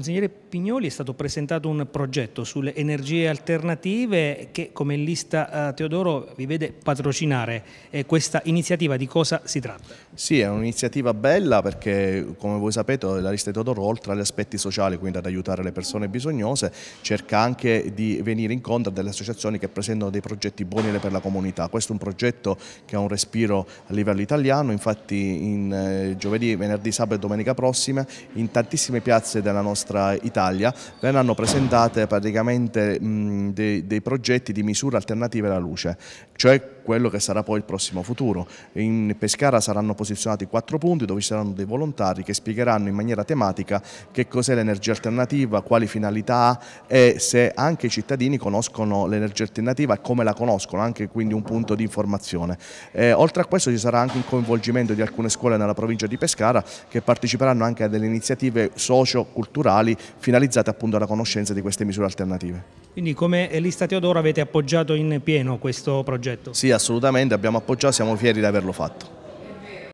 Consigliere Pignoli è stato presentato un progetto sulle energie alternative che come lista eh, Teodoro vi vede patrocinare questa iniziativa, di cosa si tratta? Sì, è un'iniziativa bella perché come voi sapete la lista Teodoro oltre agli aspetti sociali, quindi ad aiutare le persone bisognose, cerca anche di venire incontro a delle associazioni che presentano dei progetti buoni per la comunità. Questo è un progetto che ha un respiro a livello italiano, infatti in, eh, giovedì, venerdì, sabato e domenica prossima in tantissime piazze della nostra nostra Italia verranno presentate praticamente mh, dei, dei progetti di misure alternative alla luce, cioè quello che sarà poi il prossimo futuro. In Pescara saranno posizionati quattro punti dove ci saranno dei volontari che spiegheranno in maniera tematica che cos'è l'energia alternativa, quali finalità ha e se anche i cittadini conoscono l'energia alternativa e come la conoscono, anche quindi un punto di informazione. E, oltre a questo ci sarà anche un coinvolgimento di alcune scuole nella provincia di Pescara che parteciperanno anche a delle iniziative socio-culturali finalizzate appunto alla conoscenza di queste misure alternative. Quindi come lista Teodoro avete appoggiato in pieno questo progetto? Sì, assolutamente, abbiamo appoggiato, siamo fieri di averlo fatto.